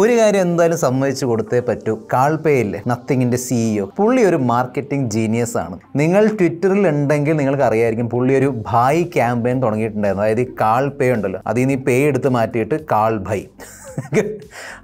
ഒരു കാര്യം എന്തായാലും സമ്മതിച്ചു കൊടുത്തേ പറ്റൂ കാൾപേയില്ലേ നത്തിങ്ങിന്റെ സിഇഒ e പുള്ളി ഒരു മാർക്കറ്റിംഗ് ജീനിയസ് ആണ് നിങ്ങൾ ട്വിറ്ററിൽ ഉണ്ടെങ്കിൽ നിങ്ങൾക്ക് അറിയായിരിക്കും പുള്ളി ഒരു ഭായ് ക്യാമ്പയിൻ തുടങ്ങിയിട്ടുണ്ടായിരുന്നു അതായത് കാൾ പേ ഉണ്ടല്ലോ അതിൽ നിന്ന് ഈ പേ എടുത്ത് മാറ്റിയിട്ട് കാൾ ഭൈ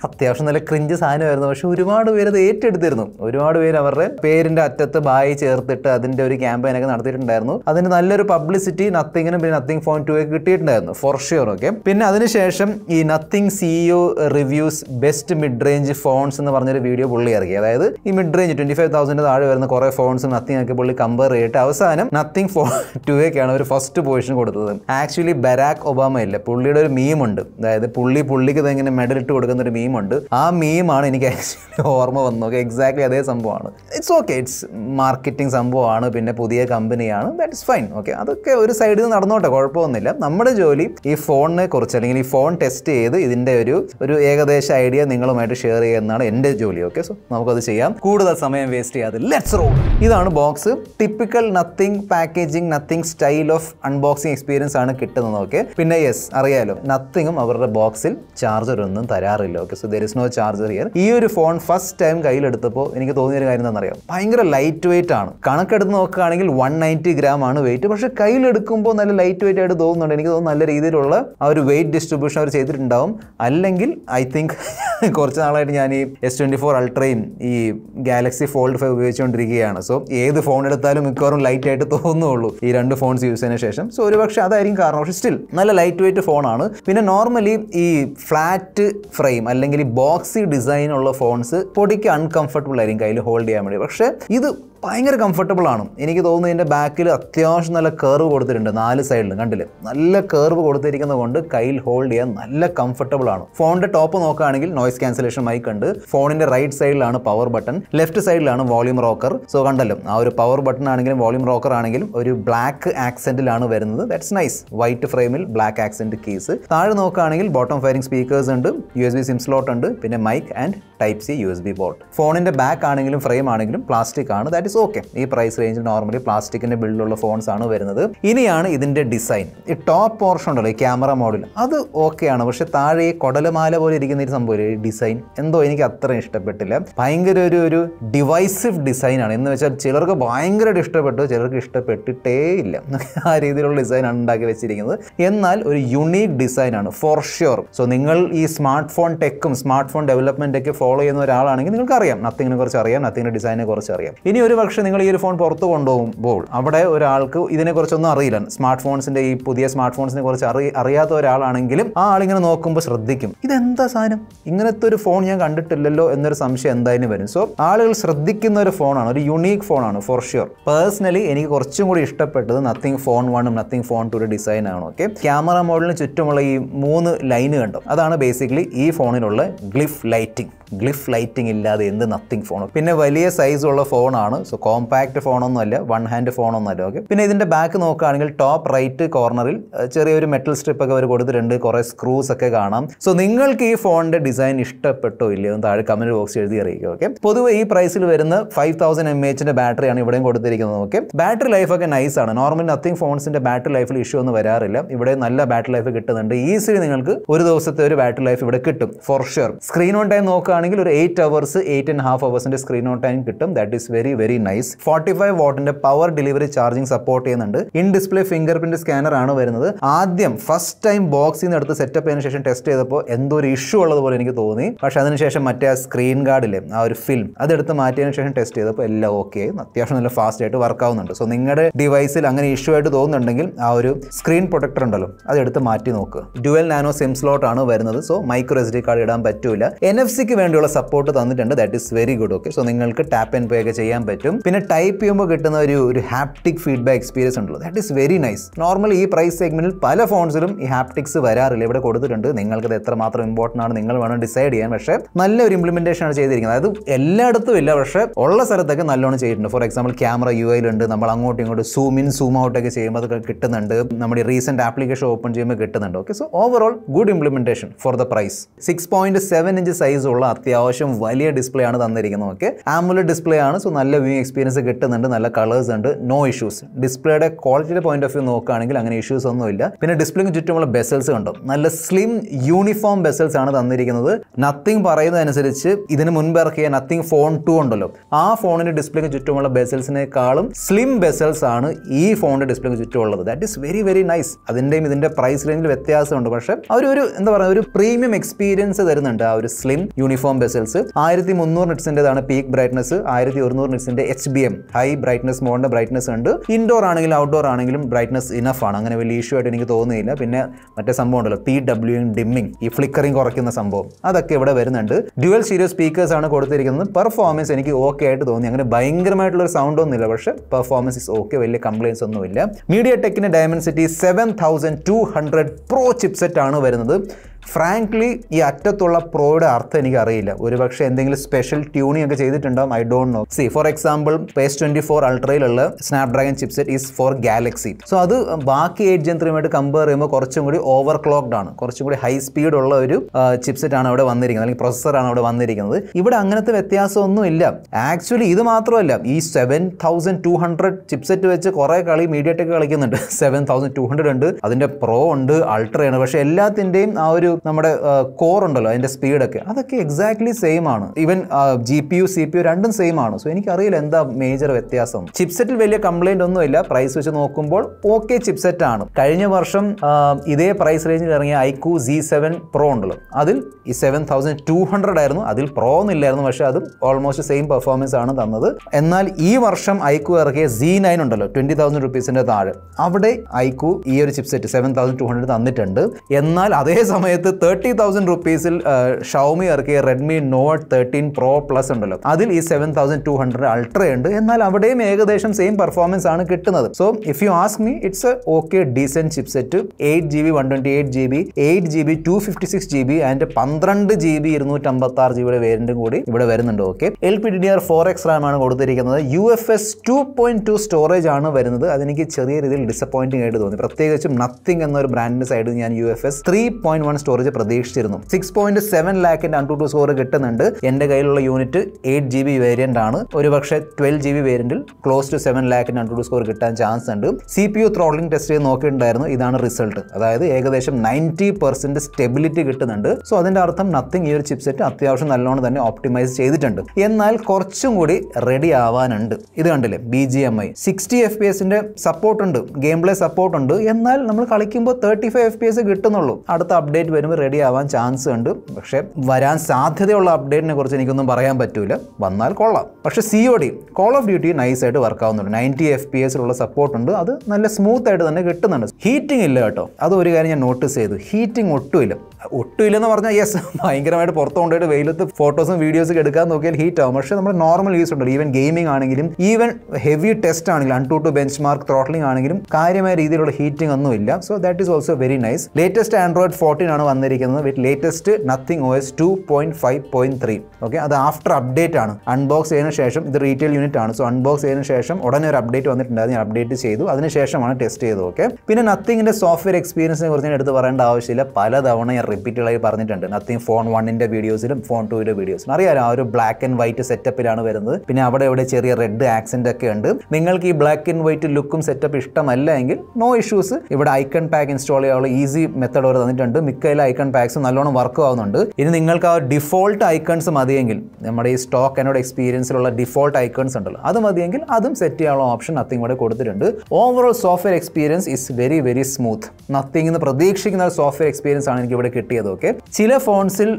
അത്യാവശ്യം നല്ല ക്രിഞ്ച് സാധനമായിരുന്നു പക്ഷെ ഒരുപാട് പേര് അത് ഏറ്റെടുത്തിരുന്നു ഒരുപാട് പേര് അവരുടെ പേരിൻ്റെ അറ്റത്ത് ബായി ചേർത്തിട്ട് അതിൻ്റെ ഒരു ക്യാമ്പയിനൊക്കെ നടത്തിയിട്ടുണ്ടായിരുന്നു അതിന് നല്ലൊരു പബ്ലിസിറ്റി നത്തിങ്ങിനും പിന്നെ നത്തിങ് ഫോൺ ടു ഒക്കെ കിട്ടിയിട്ടുണ്ടായിരുന്നു ഫോർ ഷുവർ ഓക്കെ പിന്നെ അതിനുശേഷം ഈ Nothing CEO reviews e best mid range phones എന്ന് പറഞ്ഞൊരു വീഡിയോ പുള്ളി ഇറക്കി അതായത് ഈ mid range twenty five thousand താഴെ വരുന്ന കുറേ ഫോൺസ് നത്തിങ് ആക്കി പുള്ളി കമ്പയർ ചെയ്തിട്ട് അവസാനം നത്തിങ് ഫോൺ ടൂവയ്ക്കാണ് ഒരു ഫസ്റ്റ് പൊസിഷൻ കൊടുത്തത് ആക്ച്വലി ബരാക് ഒബാമ ഇല്ല പുള്ളിയുടെ ഒരു മീം ഉണ്ട് അതായത് പുള്ളി പുള്ളിക്ക് ഇങ്ങനെ മെഡൽ ഇട്ട് കൊടുക്കുന്ന ഒരു മീം ഉണ്ട് ആ മീമാണ് എനിക്ക് ആക്ച്വലി ഓർമ്മ വന്നു നോക്കുക എക്സാക്ട്ലി അതേ സംഭവമാണ് ഇറ്റ്സ് ഓക്കെ ഇറ്റ്സ് മാർക്കറ്റിംഗ് സംഭവമാണ് പിന്നെ പുതിയ കമ്പനിയാണ് ദാറ്റ്സ് ഫൈൻ ഓക്കെ അതൊക്കെ ഒരു സൈഡിൽ നിന്ന് നടന്നോട്ടെ കുഴപ്പമൊന്നുമില്ല നമ്മുടെ ജോലി ഈ ഫോണിനെ കുറിച്ച് അല്ലെങ്കിൽ ഈ ഫോൺ ടെസ്റ്റ് ചെയ്ത് ഇതിൻ്റെ ഒരു ഒരു ഏകദേശം ഐഡിയ നിങ്ങളുമായിട്ട് ഷെയർ ചെയ്യുന്നതാണ് എൻ്റെ ജോലി ഓക്കെ സോ നമുക്കത് ചെയ്യാം കൂടുതൽ സമയം വേസ്റ്റ് ചെയ്യാതെ ലെറ്റ്സ് റോ ഇതാണ് box typical Nothing packaging Nothing style of unboxing experience ആണ് കിട്ടുന്നത് ഓക്കെ പിന്നെ യെസ് അറിയാലോ നത്തിങ്ങും അവരുടെ ബോക്സിൽ ചാർജർ ഒന്നും തരാറില്ല okay so there is no charger here ഈ ഒരു ഫോൺ ഫസ്റ്റ് ടൈം കയ്യിലെടുത്തപ്പോൾ എനിക്ക് തോന്നിയൊരു കാര്യം അറിയാം ഭയങ്കര ലൈറ്റ് വെയിറ്റ് ആണ് കണക്കെടുത്ത് നോക്കുകയാണെങ്കിൽ വൺ നയൻറ്റി ഗ്രാം ആണ് വെയിറ്റ് പക്ഷേ കയ്യിലെടുക്കുമ്പോൾ നല്ല ലൈറ്റ് വെയിറ്റ് ആയിട്ട് തോന്നുന്നുണ്ട് എനിക്ക് തോന്നുന്നു നല്ല രീതിയിലുള്ള ആ ഒരു വെയിറ്റ് ഡിസ്ട്രിബ്യൂഷൻ അവർ ചെയ്തിട്ടുണ്ടാവും അല്ലെങ്കിൽ ഐ തിങ്ക് കുറച്ച് നാളായിട്ട് ഞാൻ ഈ എസ് ട്വൻറ്റി ഫോർ അൾട്രയും ഈ ഗാലക്സി ഫോൾഡ് ഫൈവ് ഉപയോഗിച്ചുകൊണ്ടിരിക്കുകയാണ് സോ ഏത് ഫോൺ എടുത്താലും മിക്കവാറും ലൈറ്റ് ആയിട്ട് തോന്നുന്നുള്ളൂ ഈ രണ്ട് ഫോൺസ് യൂസ് ചെയ്തതിന് ശേഷം സോ ഒരുപക്ഷെ അതായിരിക്കും കാരണം പക്ഷേ സ്റ്റിൽ നല്ല ലൈറ്റ് വെയിറ്റ് ഫോണാണ് പിന്നെ നോർമലി ഈ ഫ്ലാറ്റ് ഫ്രെയിം അല്ലെങ്കിൽ ബോക്സി ഡിസൈൻ ഉള്ള ഫോൺസ് പൊടിക്ക് അൺകംഫർട്ടബിൾ ആയിരിക്കും കയ്യിൽ ഹോൾഡ് ചെയ്യാൻ വേണ്ടി പക്ഷേ ഇത് ഭയങ്കര കംഫർട്ടബിൾ ആണ് എനിക്ക് തോന്നുന്നു ഇതിൻ്റെ ബാക്കിൽ അത്യാവശ്യം നല്ല കർവ് കൊടുത്തിട്ടുണ്ട് നാല് സൈഡിലും കണ്ടില്ല നല്ല കർവ് കൊടുത്തിരിക്കുന്നത് കൊണ്ട് കയ്യിൽ ഹോൾഡ് ചെയ്യാൻ നല്ല കംഫർട്ടബിൾ ആണ് ഫോണിൻ്റെ ടോപ്പ് നോക്കുകയാണെങ്കിൽ നോയ്സ് ക്യാൻസലേഷൻ മൈക്ക് ഉണ്ട് ഫോണിൻ്റെ റൈറ്റ് സൈഡിലാണ് പവർ ബട്ടൺ ലെഫ്റ്റ് സൈഡിലാണ് വോളിയം റോക്കർ സോ കണ്ടല്ലോ ആ ഒരു പവർ ബട്ടൺ ആണെങ്കിലും വോളിയം റോക്കർ ആണെങ്കിലും ഒരു ബ്ലാക്ക് ആക്സെൻറ്റിലാണ് വരുന്നത് ദാറ്റ്സ് നൈസ് വൈറ്റ് ഫ്രെയിമിൽ ബ്ലാക്ക് ആക്സെൻറ്റ് കേസ് താഴെ നോക്കുകയാണെങ്കിൽ ബോട്ടം ഫയറിംഗ് സ്പീക്കേഴ്സ് ഉണ്ട് U S B SIM slot ഉണ്ട് പിന്നെ mic and type C U S B port ഫോണിൻ്റെ ബാക്ക് ആണെങ്കിലും ഫ്രെയിം ആണെങ്കിലും പ്ലാസ്റ്റിക് ആണ് ദാറ്റ് ദാറ്റ് ഇസ് ഓക്കെ ഈ പ്രൈസ് റേഞ്ചിൽ നോർമലി പ്ലാസ്റ്റിക്കിന്റെ ബിൽഡുള്ള ഫോൺസ് ആണ് വരുന്നത് ഇനിയാണ് ഇതിന്റെ ഡിസൈൻ ഈ ടോപ്പ് പോർഷൻ ഉണ്ടല്ലോ ഈ ക്യാമറ മോഡൽ അത് ഓക്കെയാണ് പക്ഷെ താഴെ ഈ കൊടലമാല പോലെ ഇരിക്കുന്ന ഒരു സംഭവം ഈ ഡിസൈൻ എന്തോ എനിക്ക് അത്ര ഇഷ്ടപ്പെട്ടില്ല ഭയങ്കര ഒരു ഒരു ഡിവൈസീവ് ഡിസൈനാണ് എന്ന് വെച്ചാൽ ചിലർക്ക് ഭയങ്കരമായിട്ട് ഇഷ്ടപ്പെട്ടു ചിലർക്ക് ഇഷ്ടപ്പെട്ടിട്ടേ ഇല്ല ആ രീതിയിലുള്ള ഡിസൈൻ ആണ് ഉണ്ടാക്കി വെച്ചിരിക്കുന്നത് എന്നാൽ ഒരു യുണീക്ക് ആണ് ഫോർ ഷ്യൂർ സോ നിങ്ങൾ ഈ സ്മാർട്ട് ഫോൺ ടെക്കും സ്മാർട്ട് ഫോൺ ഒക്കെ ഫോളോ ചെയ്യുന്ന ഒരാളാണെങ്കിൽ നിങ്ങൾക്ക് അറിയാം നത്തിങ്ങിനെ കുറിച്ച് അറിയാം നത്തിങ്ങിന്റെ ഡിസൈനെ കുറിച്ച് അറിയാം ഇനി ഒരു പക്ഷേ നിങ്ങൾ ഈ ഒരു ഫോൺ പുറത്ത് കൊണ്ടുപോകുമ്പോൾ അവിടെ ഒരാൾക്ക് ഇതിനെക്കുറിച്ചൊന്നും അറിയില്ല സ്മാർട്ട് ഫോൺസിൻ്റെ ഈ പുതിയ സ്മാർട്ട് ഫോൺസിനെ കുറിച്ച് അറി അറിയാത്ത ഒരാളാണെങ്കിലും ആ ആളിങ്ങനെ നോക്കുമ്പോൾ ശ്രദ്ധിക്കും ഇതെന്താ സാധനം ഇങ്ങനത്തെ ഒരു ഫോൺ ഞാൻ കണ്ടിട്ടില്ലല്ലോ എന്നൊരു സംശയം എന്തായാലും വരും സോ ആളുകൾ ശ്രദ്ധിക്കുന്ന ഒരു ഫോണാണ് ഒരു യുണീക്ക് ഫോണാണ് ഫോർ ഷ്യൂർ പേഴ്സണലി എനിക്ക് കുറച്ചും കൂടി ഇഷ്ടപ്പെട്ടത് നത്തിങ് ഫോൺ വണ്ണും നത്തിങ് ഫോൺ ടു ഡിസൈൻ ആണ് ഓക്കെ ക്യാമറ മോഡലിന് ചുറ്റുമുള്ള ഈ മൂന്ന് ലൈന് കണ്ടു അതാണ് ബേസിക്കലി ഈ ഫോണിലുള്ള ഗ്ലിഫ് ലൈറ്റിംഗ് ഗ്ലിഫ് ലൈറ്റിംഗ് ഇല്ലാതെ എന്ത് നത്തിങ് ഫോൺ പിന്നെ വലിയ സൈസുള്ള ഫോണാണ് സോ കോമ്പാക്ട് ഫോണൊന്നുമല്ല വൺ ഹാൻഡ് അല്ല ഓക്കെ പിന്നെ ഇതിൻ്റെ ബാക്ക് നോക്കുകയാണെങ്കിൽ ടോപ്പ് റൈറ്റ് കോർണറിൽ ചെറിയൊരു മെറ്റൽ സ്ട്രിപ്പ് ഒക്കെ അവർ കൊടുത്തിട്ടുണ്ട് കുറേ സ്ക്രൂസ് ഒക്കെ കാണാം സോ നിങ്ങൾക്ക് ഈ ഫോണിൻ്റെ ഡിസൈൻ ഇഷ്ടപ്പെട്ടോ ഇല്ലയോ എന്ന് താഴെ കമൻറ്റ് ബോക്സ് എഴുതി അറിയിക്കുക ഓക്കെ പൊതുവെ ഈ പ്രൈസിൽ വരുന്ന ഫൈവ് തൗസൻഡ് എം എച്ചിൻ്റെ ബാറ്ററിയാണ് ഇവിടെയും കൊടുത്തിരിക്കുന്നത് ഓക്കെ ബാറ്ററി ലൈഫ് നൈസ് നൈസാണ് നോർമൽ നത്തിങ് ഫോൺസിൻ്റെ ബാറ്ററി ലൈഫിൽ ഇഷ്യൂ ഒന്നും വരാറില്ല ഇവിടെ നല്ല ബാറ്ററി ലൈഫ് കിട്ടുന്നുണ്ട് ഈസിലി നിങ്ങൾക്ക് ഒരു ദിവസത്തെ ഒരു ബാറ്ററി ലൈഫ് ഇവിടെ കിട്ടും for sure screen on time നോക്കുക ആണെങ്കിൽ ഒരു eight hours eight and half അവേഴ്സിന്റെ സ്ക്രീൻ ഓൺ ടൈം കിട്ടും that is very very nice forty five വോട്ടിന്റെ പവർ ഡെലിവറി ചാർജിങ് സപ്പോർട്ട് ചെയ്യുന്നുണ്ട് in display fingerprint scanner ആണ് വരുന്നത് ആദ്യം ഫസ്റ്റ് ടൈം ബോക്സിൽ നിന്ന് എടുത്ത് സെറ്റപ്പ് ചെയ്തതിനു ശേഷം ടെസ്റ്റ് ചെയ്തപ്പോൾ എന്തോ ഒരു ഇഷ്യൂ ഉള്ളതുപോലെ എനിക്ക് തോന്നി പക്ഷേ അതിനുശേഷം മറ്റേ ആ സ്ക്രീൻ ഗാർഡിലെ ആ ഒരു ഫിലിം അതെടുത്ത് മാറ്റിയതിനു ശേഷം ടെസ്റ്റ് ചെയ്തപ്പോൾ എല്ലാം ഓക്കെ അത്യാവശ്യം നല്ല ഫാസ്റ്റ് ആയിട്ട് വർക്ക് ആവുന്നുണ്ട് സോ നിങ്ങളുടെ ഡിവൈസിൽ അങ്ങനെ ഇഷ്യൂ ആയിട്ട് തോന്നുന്നുണ്ടെങ്കിൽ ആ ഒരു സ്ക്രീൻ പ്രൊട്ടക്ടർ ഉണ്ടല്ലോ അതെടുത്ത് മാറ്റി നോക്കുക ഡുവൽ നാനോ സിം സ്ലോട്ട് ആണ് വരുന്നത് so micro S D card ഇടാൻ പറ്റൂല എൻ എഫ് സിക്ക് വേണ്ടിയുള്ള സപ്പോർട്ട് തന്നിട്ടുണ്ട് that is very good okay so നിങ്ങൾക്ക് ടാപ്പ് ആൻഡ് പേ ഒക്കെ ചെയ്യാൻ പറ്റും പിന്നെ ടൈപ്പ് ചെയ്യുമ്പോൾ കിട്ടുന്ന ഒരു ഒരു ഹാപ്റ്റിക് ഫീഡ്ബാക്ക് എക്സ്പീരിയൻസ് ഉണ്ടല്ലോ that is very nice normal ഈ പ്രൈസ് സെഗ്മെന്റിൽ പല ഫോൺസിലും ഈ ഹാപ്റ്റിക്സ് വരാറില്ല ഇവിടെ കൊടുത്തിട്ടുണ്ട് നിങ്ങൾക്കത് എത്രമാത്രം ഇമ്പോർട്ടൻ്റ് ആണ് നിങ്ങൾ വേണം ഡിസൈഡ് ചെയ്യാൻ പക്ഷേ നല്ലൊരു ഇംപ്ലിമെന്റേഷൻ ആണ് ചെയ്തിരിക്കുന്നത് അതായത് എല്ലായിടത്തും ഇല്ല പക്ഷേ ഉള്ള സ്ഥലത്തൊക്കെ നല്ലോണം ചെയ്തിട്ടുണ്ട് ഫോർ എക്സാമ്പിൾ ക്യാമറ യു ഐയിലുണ്ട് നമ്മൾ അങ്ങോട്ടും ഇങ്ങോട്ടും സൂം ഇൻ സൂം ഔട്ട് ഒക്കെ ചെയ്യുമ്പോൾ അതൊക്കെ കിട്ടുന്നുണ്ട് നമ്മുടെ റീസെന്റ് ആപ്ലിക്കേഷൻ ഓപ്പൺ ചെയ്യുമ്പോൾ കിട്ടുന്നുണ്ട് okay so overall good implementation for the price six point seven inch size ഉള്ള അത്യാവശ്യം വലിയ ഡിസ്പ്ലേ ആണ് തന്നിരിക്കുന്നത് ഓക്കെ ആമുല ഡിസ്പ്ലേ ആണ് സോ നല്ല വ്യൂ എക്സ്പീരിയൻസ് കിട്ടുന്നുണ്ട് നല്ല കളേഴ്സ് ഉണ്ട് നോ ഇഷ്യൂസ് ഡിസ്പ്ലേയുടെ ക്വാളിറ്റിയുടെ പോയിന്റ് ഓഫ് വ്യൂ നോക്കുകയാണെങ്കിൽ അങ്ങനെ ഇഷ്യൂസ് ഒന്നുമില്ല പിന്നെ ഡിസ്പ്ലേക്ക് ചുറ്റുമുള്ള ബെസൽസ് ഉണ്ട് നല്ല സ്ലിം യൂണിഫോം ബെസൽസ് ആണ് തന്നിരിക്കുന്നത് നത്തിങ് പറയുന്നതനുസരിച്ച് ഇതിന് മുൻപ് ഇറക്കിയ നത്തിങ് ഫോൺ ടു ഉണ്ടല്ലോ ആ ഫോണിന്റെ ഡിസ്പ്ലേക്ക് ചുറ്റുമുള്ള ബെസൽസിനേക്കാളും സ്ലിം ബെസൽസ് ആണ് ഈ ഫോണിന്റെ ഡിസ്പ്ലേക്ക് ചുറ്റുമുള്ളത് that is very very nice അതിൻ്റെയും ഇതിന്റെ പ്രൈസ് റേഞ്ചിൽ വ്യത്യാസമുണ്ട് പക്ഷെ അവർ ഒരു എന്താ പറയുക ഒരു പ്രീമിയം എക്സ്പീരിയൻസ് തരുന്നുണ്ട് ആ ഒരു സ്ലിം യൂണിഫോം യൂണിഫോം ബെസൽസ് ആയിരത്തി മുന്നൂറ് നിറ്റ്സിൻ്റെതാണ് പീക്ക് ബ്രൈറ്റ്നസ് ആയിരത്തി ഒരുന്നൂറ് നിറ്റ്സിൻ്റെ H B M high brightness മോണിൻ്റെ ബ്രൈറ്റ്നസ് ഉണ്ട് ഇൻഡോർ ആണെങ്കിലും ഔട്ട്ഡോർ ആണെങ്കിലും ബ്രൈറ്റ്നസ് ഇനഫ് ആണ് അങ്ങനെ വലിയ ഇഷ്യൂ ആയിട്ട് എനിക്ക് തോന്നുന്നില്ല പിന്നെ മറ്റേ സംഭവം ഉണ്ടല്ലോ പി ഡബ്ല്യു ഡിമ്മിങ് ഈ ഫ്ലിക്കറിങ് കുറയ്ക്കുന്ന സംഭവം അതൊക്കെ ഇവിടെ വരുന്നുണ്ട് ഡ്യുവൽ സ്റ്റീരിയോ സ്പീക്കേഴ്സ് ആണ് കൊടുത്തിരിക്കുന്നത് പെർഫോമൻസ് എനിക്ക് ഓക്കെ ആയിട്ട് തോന്നി അങ്ങനെ ഭയങ്കരമായിട്ടുള്ള ഒരു സൗണ്ട് ഒന്നുമില്ല പക്ഷേ പെർഫോമൻസ് ഇസ് ഓക്കെ വലിയ കംപ്ലയിൻസ് ഒന്നുമില്ല മീഡിയ ടെക്കിൻ്റെ Dimensity seven thousand two hundred pro chipset ആണ് വരുന്നത് ഫ്രാങ്ക്ലി ഈ അറ്റത്തുള്ള പ്രോയുടെ അർത്ഥം എനിക്ക് അറിയില്ല ഒരുപക്ഷെ എന്തെങ്കിലും സ്പെഷ്യൽ ട്യൂണിംഗ് ഒക്കെ ചെയ്തിട്ടുണ്ടാവും I don't know see for example പേസ് ട്വന്റി ഫോർ അൾട്രയിലുള്ള Snapdragon chipset is for Galaxy so അത് ബാക്കി എയ്റ്റ് ജെൻത്രിയുമായിട്ട് കമ്പയർ ചെയ്യുമ്പോൾ കുറച്ചും കൂടി ഓവർ ക്ലോക്ഡ് ആണ് കുറച്ചും കൂടി ഹൈ സ്പീഡ് ഉള്ള ഒരു ചിപ്സെറ്റ് ആണ് അവിടെ വന്നിരിക്കുന്നത് അല്ലെങ്കിൽ പ്രോസസ്സറാണ് അവിടെ വന്നിരിക്കുന്നത് ഇവിടെ അങ്ങനത്തെ വ്യത്യാസമൊന്നും ഇല്ല ആക്ച്വലി ഇത് മാത്രമല്ല ഈ seven thousand two hundred chipset വെച്ച് കുറേ കളി മീഡിയ ടെക് കളിക്കുന്നുണ്ട് സെവൻ തൗസൻഡ് ടു ഹൺഡ്രഡ് ഉണ്ട് അതിൻ്റെ പ്രോ ഉണ്ട് അൾട്രയാണ് പക്ഷേ എല്ലാത്തിൻ്റെയും ആ ഒരു നമ്മുടെ കോർ ഉണ്ടല്ലോ അതിൻ്റെ സ്പീഡൊക്കെ അതൊക്കെ എക്സാക്ട്ലി സെയിം ആണ് even G P U C P U രണ്ടും സെയിം ആണ് സോ എനിക്കറിയില്ല എന്താ മേജർ വ്യത്യാസം ചിപ്സെറ്റിൽ വലിയ കംപ്ലൈൻ്റ് ഒന്നുമില്ല പ്രൈസ് വെച്ച് നോക്കുമ്പോൾ ഓക്കെ ചിപ്സെറ്റ് ആണ് കഴിഞ്ഞ വർഷം ഇതേ പ്രൈസ് റേഞ്ചിൽ ഇറങ്ങിയ ഐക്യു ജി സെവൻ പ്രോ ഉണ്ടല്ലോ അതിൽ ഈ സെവൻ തൗസൻഡ് ടു ഹൺഡ്രഡ് ആയിരുന്നു അതിൽ പ്രോ എന്നില്ലായിരുന്നു പക്ഷെ അതും ഓൾമോസ്റ്റ് സെയിം പെർഫോമൻസ് ആണ് തന്നത് എന്നാൽ ഈ വർഷം ഐക്യു ഇറക്കിയ ജി നയൻ ഉണ്ടല്ലോ ട്വന്റി തൗസൻഡ് റുപ്പീസിന്റെ താഴെ അവിടെ ഐക്യു ഈ ഒരു chipset seven thousand two hundred തന്നിട്ടുണ്ട് എന്നാൽ അതേ സമയത്ത് സമയത്ത് തേർട്ടി തൗസൻഡ് റുപ്പീസിൽ ഷൗമി ഇറക്കിയ Redmi Note thirteen pro plus ഉണ്ടല്ലോ അതിൽ ഈ seven thousand two hundred ultra ഉണ്ട് എന്നാൽ അവിടെയും ഏകദേശം സെയിം പെർഫോമൻസ് ആണ് കിട്ടുന്നത് so if you ask me it's a okay decent chipset eight G B one twenty eight G B eight G B two fifty six G B and പന്ത്രണ്ട് G B ഇരുന്നൂറ്റി അമ്പത്തി ആറ് ജിബിയുടെ വേരിയൻറ്റും കൂടി ഇവിടെ വരുന്നുണ്ട് okay L P D D R four X RAM ആണ് കൊടുത്തിരിക്കുന്നത് U F S two point two storage ആണ് വരുന്നത് അതെനിക്ക് ചെറിയ രീതിയിൽ ഡിസപ്പോയിന്റിങ് ആയിട്ട് തോന്നി പ്രത്യേകിച്ചും നത്തിങ് എന്നൊരു ബ്രാൻഡിന്റെ സൈഡിൽ ഞാൻ U F S three point one storage പ്രതീക്ഷിച്ചിരുന്നു സിക്സ് പോയിന്റ് സെവൻ ലാക്കിന്റെ അൺ ടു ടു സ്കോർ കിട്ടുന്നുണ്ട് എൻ്റെ കയ്യിലുള്ള unit eight G B variant ആണ് ഒരു പക്ഷേ ട്വൽവ് ജി ബി വേരിയന്റിൽ ക്ലോസ് ടു സെവൻ ലാക്കിന്റെ അൺ ടു ടു സ്കോർ കിട്ടാൻ ചാൻസ് ഉണ്ട് C P U throttling test ചെയ്ത് നോക്കിയിട്ടുണ്ടായിരുന്നു ഇതാണ് റിസൾട്ട് അതായത് ഏകദേശം നയൻറ്റി പെർസെന്റ് സ്റ്റെബിലിറ്റി കിട്ടുന്നുണ്ട് സോ അതിൻ്റെ അർത്ഥം നത്തിങ് ഈ ഒരു ചിപ്സെറ്റ് അത്യാവശ്യം നല്ലോണം തന്നെ ഓപ്റ്റിമൈസ് ചെയ്തിട്ടുണ്ട് എന്നാൽ കുറച്ചും കൂടി റെഡി ആവാനുണ്ട് ഇത് കണ്ടില്ലേ B G M I sixty F P support സപ്പോർട്ടുണ്ട് ഗെയിം പ്ലേ സപ്പോർട്ടുണ്ട് എന്നാൽ നമ്മൾ കളിക്കുമ്പോൾ thirty five F P S കിട്ടുന്നുള്ളൂ അടുത്ത അപ്ഡേറ്റ് വരുമ്പോൾ റെഡി ആവാൻ ചാൻസ് ഉണ്ട് പക്ഷേ വരാൻ സാധ്യതയുള്ള അപ്ഡേറ്റിനെ കുറിച്ച് എനിക്കൊന്നും പറയാൻ പറ്റൂല വന്നാൽ കൊള്ളാം പക്ഷേ C O D call of duty നൈസായിട്ട് വർക്ക് ആവുന്നുണ്ട് നയൻറ്റി എഫ് പി എസിലുള്ള ഉണ്ട് അത് നല്ല സ്മൂത്ത് ആയിട്ട് തന്നെ കിട്ടുന്നുണ്ട് ഹീറ്റിംഗ് ഇല്ല കേട്ടോ അത് ഒരു കാര്യം ഞാൻ നോട്ടീസ് ചെയ്തു ഹീറ്റിംഗ് ഒട്ടുമില്ല ഒട്ടുമില്ലെന്ന് പറഞ്ഞാൽ യെസ് ഭയങ്കരമായിട്ട് പുറത്ത് കൊണ്ടുപോയിട്ട് വെയിലത്ത് ഫോട്ടോസും വീഡിയോസും എടുക്കാൻ നോക്കിയാൽ ഹീറ്റ് ആവും പക്ഷേ നമ്മുടെ നോർമൽ യൂസ് ഉണ്ടല്ലോ ഈവൻ ഗെയിമിംഗ് ആണെങ്കിലും ഈവൻ ഹെവി ടെസ്റ്റ് ആണെങ്കിലും AnTuTu benchmark throttling ആണെങ്കിലും കാര്യമായ രീതിയിലുള്ള ഹീറ്റിംഗ് ഒന്നും ഇല്ല so that is also very nice latest Android fourteen ആണ് വന്നിരിക്കുന്നത് with latest nothing O S two point five point three okay അത് ആഫ്റ്റർ അപ്ഡേറ്റ് ആണ് അൺബോക്സ് ചെയ്തതിനു ശേഷം ഇത് റീറ്റെയിൽ യൂണിറ്റ് ആണ് സോ അൺബോക്സ് ചെയ്തതിനു ശേഷം ഉടനെ ഒരു അപ്ഡേറ്റ് വന്നിട്ടുണ്ടായിരുന്നു ഞാൻ അപ്ഡേറ്റ് ചെയ്തു അതിനുശേഷമാണ് ടെസ്റ്റ് ചെയ്തത് ഓക്കെ പിന്നെ നത്തിങ്ങിന്റെ സോഫ്റ്റ്വെയർ എക്സ്പീരിയൻസിനെ കുറിച്ച് ഞാൻ എടുത്ത് പറയേണ്ട ആവശ്യമില്ല പലതവണ ഞാൻ റിപ്പീറ്റുകളായി പറഞ്ഞിട്ടുണ്ട് നത്തിങ് ഫോൺ വണ്ണിന്റെ വീഡിയോസിലും ഫോൺ ടൂവിൻ്റെ വീഡിയോസിലും അറിയാലോ ആ ഒരു ബ്ലാക്ക് ആൻഡ് വൈറ്റ് സെറ്റപ്പിലാണ് വരുന്നത് പിന്നെ അവിടെ ഇവിടെ ചെറിയ റെഡ് ആക്സെന്റ് ഒക്കെ ഉണ്ട് നിങ്ങൾക്ക് ഈ ബ്ലാക്ക് ആൻഡ് വൈറ്റ് ലുക്കും സെറ്റപ്പ് ഇഷ്ടമല്ല എങ്കിൽ നോ ഇഷ്യൂസ് ഇവിടെ ഐക്കൺ പാക്ക് ഇൻസ്റ്റാൾ ചെയ്യാനുള്ള ഈസി മെത്തഡ് അവർ തന്നിട്ടുണ്ട് മിക്ക ഐക്കൺ പാക്സ് നല്ലോണം വർക്ക് ആവുന്നുണ്ട് ഇനി നിങ്ങൾക്ക് ആ ഡിഫോൾട്ട് ഐക്കൺസ് മതിയെങ്കിൽ നമ്മുടെ ഈ സ്റ്റോക്ക് എന്നോട് എക്സ്പീരിയൻസിലുള്ള ഡിഫോൾട്ട് ഐക്കൺസ് ഉണ്ടല്ലോ അത് മതിയെങ്കിൽ അതും സെറ്റ് ചെയ്യാനുള്ള ഓപ്ഷൻ നത്തിങ് ഇവിടെ കൊടുത്തിട്ടുണ്ട് overall software experience is very very smooth nothing എന്ന് പ്രതീക്ഷിക്കുന്ന ഒരു സോഫ്റ്റ്വെയർ എക്സ്പീരിയൻസ് ആണ് എനിക്ക് ഇവിടെ കിട്ടിയതൊക്കെ ചില ഫോൺസിൽ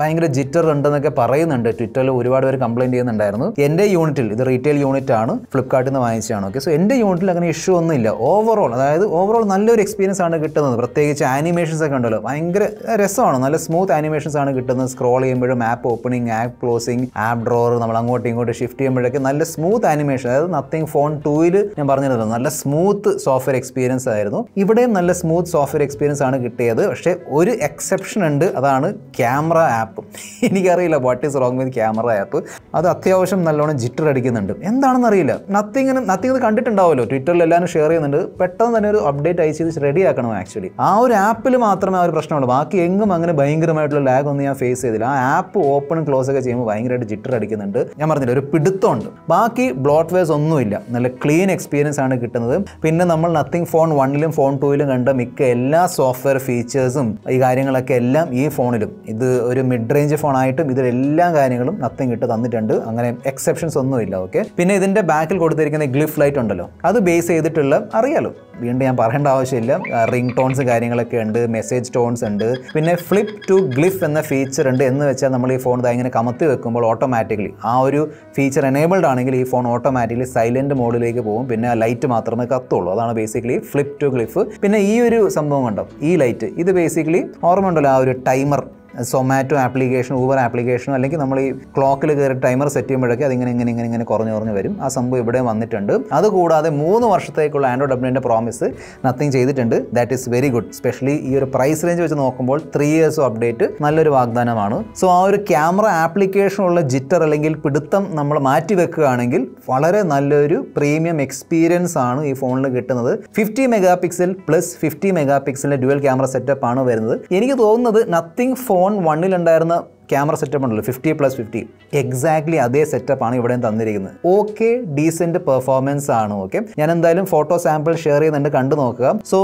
ഭയങ്കര ജിറ്റർ ഉണ്ടെന്നൊക്കെ പറയുന്നുണ്ട് ട്വിറ്ററിൽ ഒരുപാട് പേര് കംപ്ലൈൻറ്റ് ചെയ്യുന്നുണ്ടായിരുന്നു എൻ്റെ യൂണിറ്റിൽ ഇത് റീറ്റെയിൽ യൂണിറ്റ് ആണ് ഫ്ലിപ്കാർട്ടിൽ നിന്ന് വാങ്ങിച്ചതാണ് ഓക്കെ സോ എൻ്റെ യൂണിറ്റിൽ അങ്ങനെ ഇഷ്യൂ ഇല്ല ഓവറോൾ അതായത് ഓവറോൾ നല്ലൊരു എക്സ്പീരിയൻസ് ആണ് കിട്ടുന്നത് പ്രത്യേകിച്ച് ആനിമേഷൻസ് ഒക്കെ ഉണ്ടല്ലോ ഭയങ്കര രസമാണ് നല്ല സ്മൂത്ത് ആനിമേഷൻസ് ആണ് കിട്ടുന്നത് സ്ക്രോൾ ചെയ്യുമ്പോഴും app opening app closing app drawer നമ്മൾ അങ്ങോട്ടും ഇങ്ങോട്ടും ഷിഫ്റ്റ് ചെയ്യുമ്പോഴൊക്കെ നല്ല സ്മൂത്ത് ആനിമേഷൻ അതായത് നത്തിങ് ഫോൺ ടൂയിൽ ഞാൻ പറഞ്ഞിരുന്നു നല്ല സ്മൂത്ത് സോഫ്റ്റ്വെയർ എക്സ്പീരിയൻസ് ആയിരുന്നു ഇവിടെയും നല്ല സ്മൂത്ത് സോഫ്റ്റ്വെയർ എക്സ്പീരിയൻസ് ആണ് കിട്ടിയത് പക്ഷേ ഒരു എക്സെപ്ഷൻ ഉണ്ട് അതാണ് ക്യാമറ ആപ്പ് എനിക്കറിയില്ല what is wrong with camera app അത് അത്യാവശ്യം നല്ലോണം ജിറ്റർ അടിക്കുന്നുണ്ട് എന്താണെന്ന് അറിയില്ല നത്തിങ്ങിന് നത്തിങ് കണ്ടിട്ടുണ്ടാവുമല്ലോ ട്വിറ്ററിൽ എല്ലാവരും ഷെയർ ചെയ്യുന്നുണ്ട് പെട്ടെന്ന് തന്നെ ഒരു അപ്ഡേറ്റ് അയച്ച് ചെയ്ത് റെഡി ആക്കണം ആക്ച്വലി ആ ഒരു ആപ്പിൽ മാത്രമേ ആ ഒരു പ്രശ്നമുള്ളൂ ബാക്കി എങ്ങും അങ്ങനെ ഭയങ്കരമായിട്ടുള്ള ലാഗ് ഒന്നും ഞാൻ ഫേസ് ചെയ്തില്ല ആ ആപ്പ് ഓപ്പൺ ക്ലോസ് ഒക്കെ ചെയ്യുമ്പോൾ ഭയങ്കരമായിട്ട് ജിറ്റർ അടിക്കുന്നുണ്ട് ഞാൻ പറഞ്ഞില്ല ഒരു പിടുത്തമുണ്ട് ബാക്കി ബ്ലോട്ട് വേസ് ഒന്നുമില്ല നല്ല ക്ലീൻ എക്സ്പീരിയൻസ് ആണ് കിട്ടുന്നത് പിന്നെ നമ്മൾ നത്തിങ് ഫോൺ വണ്ണിലും ഫോൺ ടൂയിലും കണ്ട മിക്ക എല്ലാ സോഫ്റ്റ്വെയർ ഫീച്ചേഴ്സും ഈ കാര്യങ്ങളൊക്കെ എല്ലാം ഈ ഫോണിലും ഇത് ഒരു മിഡ് റേഞ്ച് ഫോണായിട്ടും ഇതിലെല്ലാ കാര്യങ്ങളും നത്തം കിട്ട് തന്നിട്ടുണ്ട് അങ്ങനെ എക്സെപ്ഷൻസ് ഒന്നുമില്ല ഓക്കെ പിന്നെ ഇതിൻ്റെ ബാക്കിൽ കൊടുത്തിരിക്കുന്ന ഗ്ലിഫ് ലൈറ്റ് ഉണ്ടല്ലോ അത് ബേസ് ചെയ്തിട്ടുള്ള അറിയാലോ വീണ്ടും ഞാൻ പറയേണ്ട ആവശ്യമില്ല റിംഗ് ടോൺസ് കാര്യങ്ങളൊക്കെ ഉണ്ട് മെസ്സേജ് ടോൺസ് ഉണ്ട് പിന്നെ ഫ്ലിപ്പ് ടു ഗ്ലിഫ് എന്ന ഫീച്ചർ ഉണ്ട് എന്ന് വെച്ചാൽ നമ്മൾ ഈ ഫോൺ ഇങ്ങനെ കമത്തി വെക്കുമ്പോൾ ഓട്ടോമാറ്റിക്കലി ആ ഒരു ഫീച്ചർ എനേബിൾഡ് ആണെങ്കിൽ ഈ ഫോൺ ഓട്ടോമാറ്റിക്കലി സൈലൻറ്റ് മോഡിലേക്ക് പോകും പിന്നെ ലൈറ്റ് മാത്രമേ കത്തുള്ളൂ അതാണ് ബേസിക്കലി ഫ്ലിപ്പ് ടു ഗ്ലിഫ് പിന്നെ ഈ ഒരു സംഭവം കണ്ടോ ഈ ലൈറ്റ് ഇത് ബേസിക്കലി ഓർമ്മ ഉണ്ടല്ലോ ആ ഒരു ടൈമർ സൊമാറ്റോ ആപ്ലിക്കേഷൻ ഊബർ ആപ്ലിക്കേഷനോ അല്ലെങ്കിൽ നമ്മൾ ഈ ക്ലോക്കിൽ കയറി ടൈമർ സെറ്റ് ചെയ്യുമ്പോഴൊക്കെ അതിങ്ങനെ ഇങ്ങനെ ഇങ്ങനെ ഇങ്ങനെ കുറഞ്ഞു കുറഞ്ഞു വരും ആ സംഭവം ഇവിടെ വന്നിട്ടുണ്ട് അതുകൂടാതെ മൂന്ന് വർഷത്തേക്കുള്ള ആൻഡ്രോയിഡ് അപ്ഡേറ്റിൻ്റെ പ്രോമിസ് നത്തിങ് ചെയ്തിട്ടുണ്ട് that is very good specially ഈ ഒരു പ്രൈസ് റേഞ്ച് വെച്ച് നോക്കുമ്പോൾ ത്രീ ഇയേഴ്സ് അപ്ഡേറ്റ് നല്ലൊരു വാഗ്ദാനമാണ് സോ ആ ഒരു ക്യാമറ ആപ്ലിക്കേഷനുള്ള ജിറ്റർ അല്ലെങ്കിൽ പിടുത്തം നമ്മൾ മാറ്റി വെക്കുകയാണെങ്കിൽ വളരെ നല്ലൊരു പ്രീമിയം എക്സ്പീരിയൻസ് ആണ് ഈ ഫോണിൽ കിട്ടുന്നത് fifty megapixel plus fifty മെഗാ പിക്സലിൻ്റെ ഡ്യുവൽ ക്യാമറ സെറ്റപ്പ് ആണ് വരുന്നത് എനിക്ക് തോന്നുന്നത് നത്തിങ് ഫോൺ സോൺ വണ്ണിലുണ്ടായിരുന്ന ക്യാമറ സെറ്റപ്പ് ഉണ്ടല്ലോ ഫിഫ്റ്റി പ്ലസ് ഫിഫ്റ്റി എക്സാക്ട്ലി അതേ സെറ്റപ്പാണ് ഇവിടെയും തന്നിരിക്കുന്നത് ഓക്കെ ഡീസെൻറ്റ് പെർഫോമൻസ് ആണ് ഓക്കെ ഞാൻ എന്തായാലും ഫോട്ടോ സാമ്പിൾ ഷെയർ ചെയ്യുന്നുണ്ട് കണ്ടു നോക്കുക സോ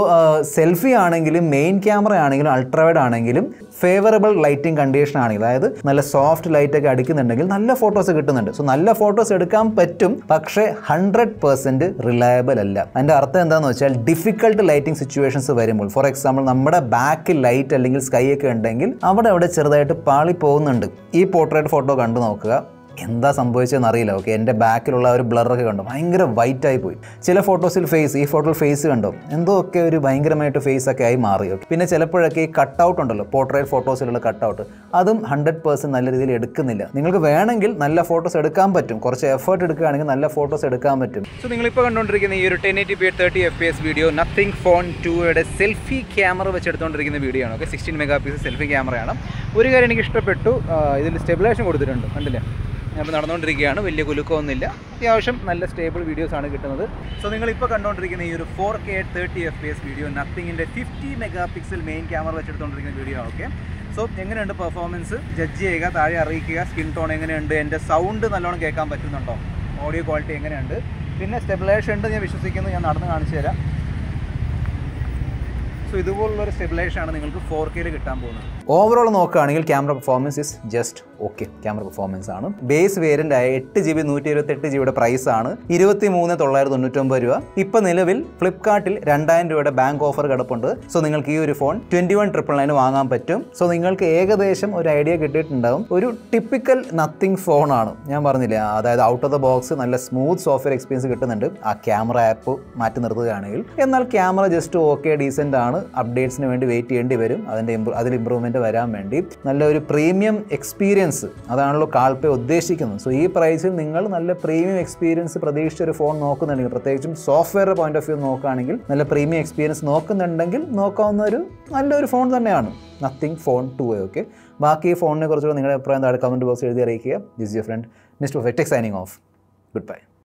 സെൽഫി ആണെങ്കിലും മെയിൻ ക്യാമറ ആണെങ്കിലും അൾട്രാവൈഡ് ആണെങ്കിലും ഫേവറബിൾ ലൈറ്റിംഗ് കണ്ടീഷൻ ആണെങ്കിൽ അതായത് നല്ല സോഫ്റ്റ് ലൈറ്റ് ഒക്കെ അടിക്കുന്നുണ്ടെങ്കിൽ നല്ല ഫോട്ടോസ് കിട്ടുന്നുണ്ട് സോ നല്ല ഫോട്ടോസ് എടുക്കാൻ പറ്റും പക്ഷേ ഹൺഡ്രഡ് പെർസെൻറ്റ് റിലയബിൾ അല്ല അതിൻ്റെ അർത്ഥം എന്താണെന്ന് വെച്ചാൽ ഡിഫിക്കൾട്ട് ലൈറ്റിംഗ് സിറ്റുവേഷൻസ് വരുമ്പോൾ ഫോർ എക്സാമ്പിൾ നമ്മുടെ ബാക്ക് ലൈറ്റ് അല്ലെങ്കിൽ സ്കൈ ഒക്കെ ഉണ്ടെങ്കിൽ അവിടെ അവിടെ ചെറുതായിട്ട് പാളിപ്പോ പോകുന്നുണ്ട് ഈ പോർട്രേറ്റ് ഫോട്ടോ കണ്ടു നോക്കുക എന്താ സംഭവിച്ചതെന്ന് അറിയില്ല ഓക്കെ എൻ്റെ ബാക്കിലുള്ള ഒരു ബ്ലറൊക്കെ കണ്ടു ഭയങ്കര വൈറ്റായി പോയി ചില ഫോട്ടോസിൽ ഫേസ് ഈ ഫോട്ടോയിൽ ഫേസ് കണ്ടു എന്തോ ഒക്കെ ഒരു ഭയങ്കരമായിട്ട് ഫേസ് ഒക്കെ ആയി മാറി ഓക്കെ പിന്നെ ചിലപ്പോഴൊക്കെ ഈ കട്ടൗട്ട് ഉണ്ടല്ലോ പോർട്രേറ്റ് ഫോട്ടോസിലുള്ള കട്ടൗട്ട് അതും ഹൺഡ്രഡ് പേഴ്സൻറ്റ് നല്ല രീതിയിൽ എടുക്കുന്നില്ല നിങ്ങൾക്ക് വേണമെങ്കിൽ നല്ല ഫോട്ടോസ് എടുക്കാൻ പറ്റും കുറച്ച് എഫേർട്ട് എടുക്കുകയാണെങ്കിൽ നല്ല ഫോട്ടോസ് എടുക്കാൻ പറ്റും സോ നിങ്ങളിപ്പോൾ കണ്ടുകൊണ്ടിരിക്കുന്ന ഈ ഒരു ten eighty P thirty F P S video nothing phone ടൂയുടെ സെൽഫി ക്യാമറ വെച്ച് എടുത്തുകൊണ്ടിരിക്കുന്ന വീഡിയോ ആണ് okay sixteen megapixel selfie ക്യാമറയാണ് ഒരു കാര്യം എനിക്ക് ഇഷ്ടപ്പെട്ടു ഇതിൽ സ്റ്റെബിലൈസേഷൻ കൊടുത്തിട്ടുണ്ട് കണ്ടില്ലേ ഇപ്പോൾ നടന്നുകൊണ്ടിരിക്കുകയാണ് വലിയ കുലുക്കമൊന്നുമില്ല അത്യാവശ്യം നല്ല സ്റ്റേബിൾ വീഡിയോസാണ് കിട്ടുന്നത് സോ നിങ്ങളിപ്പോൾ കണ്ടുകൊണ്ടിരിക്കുന്ന ഈ ഒരു four K thirty F S video നത്തിങ്ങിൻ്റെ fifty megapixel main camera വെച്ചെടുത്തുകൊണ്ടിരിക്കുന്ന വീഡിയോ ഓക്കെ സോ എങ്ങനെയുണ്ട് പെർഫോമൻസ് ജഡ്ജ് ചെയ്യുക താഴെ അറിയിക്കുക സ്കിൻ ടോൺ എങ്ങനെയുണ്ട് എൻ്റെ സൗണ്ട് നല്ലോണം കേൾക്കാൻ പറ്റുന്നുണ്ടോ ഓഡിയോ ക്വാളിറ്റി എങ്ങനെയുണ്ട് പിന്നെ സ്റ്റെബിലൈസേഷൻ ഉണ്ട് ഞാൻ വിശ്വസിക്കുന്നു ഞാൻ നടന്ന് കാണിച്ചു തരാം സോ ഇതുപോലുള്ളൊരു ആണ് നിങ്ങൾക്ക് ഫോർ കെയിൽ കിട്ടാൻ പോകുന്നത് ഓവറോൾ നോക്കുകയാണെങ്കിൽ camera performance is just okay camera performance ആണ് ബേസ് വേരിയന്റ് ആയ എട്ട് ജി ബി നൂറ്റി ഇരുപത്തെട്ട് ജിയുടെ ആണ് ഇരുപത്തി മൂന്ന് തൊള്ളായിരത്തി തൊണ്ണൂറ്റൊമ്പത് രൂപ ഇപ്പൊ നിലവിൽ ഫ്ലിപ്കാർട്ടിൽ രണ്ടായിരം രൂപയുടെ ബാങ്ക് ഓഫർ കിടപ്പുണ്ട് സോ നിങ്ങൾക്ക് ഈ ഒരു phone twenty one triple nine വാങ്ങാൻ പറ്റും സോ നിങ്ങൾക്ക് ഏകദേശം ഒരു ഐഡിയ കിട്ടിയിട്ടുണ്ടാവും ഒരു ടിപ്പിക്കൽ നത്തിങ് ഫോൺ ആണ് ഞാൻ പറഞ്ഞില്ല അതായത് ഔട്ട് ഓഫ് ദ ബോക്സ് നല്ല സ്മൂത്ത് സോഫ്റ്റ്വെയർ എക്സ്പീരിയൻസ് കിട്ടുന്നുണ്ട് ആ ക്യാമറ ആപ്പ് മാറ്റി നിർത്തുകയാണെങ്കിൽ എന്നാൽ ക്യാമറ ജസ്റ്റ് ഓക്കെ ഡീസെന്റ് ആണ് അപ്ഡേറ്റ്സിന് വേണ്ടി വെയിറ്റ് ചെയ്യേണ്ടി വരും അതിന്റെ അതിൽ ഇമ്പ്രൂവ്മെന്റ് വരാൻ വേണ്ടി നല്ലൊരു പ്രീമിയം എക്സ്പീരിയൻസ് അതാണല്ലോ കാൽപേ ഉദ്ദേശിക്കുന്നത് സോ ഈ പ്രൈസിൽ നിങ്ങൾ നല്ല പ്രീമിയം എക്സ്പീരിയൻസ് പ്രതീക്ഷിച്ച ഒരു ഫോൺ നോക്കുന്നുണ്ടെങ്കിൽ പ്രത്യേകിച്ചും സോഫ്റ്റ്വെയർ പോയിന്റ് ഓഫ് വ്യൂ നോക്കുകയാണെങ്കിൽ നല്ല പ്രീമിയം എക്സ്പീരിയൻസ് നോക്കുന്നുണ്ടെങ്കിൽ നോക്കാവുന്ന ഒരു നല്ലൊരു ഫോൺ തന്നെയാണ് നത്തിങ് ഫോൺ ടു ഓക്കെ ബാക്കി ഈ ഫോണിനെ കുറിച്ചുള്ള നിങ്ങളുടെ അഭിപ്രായം താഴെ കമൻറ്റ് ബോക്സ് എഴുതി അറിയിക്കുക this your friend Mister Fetech signing off good by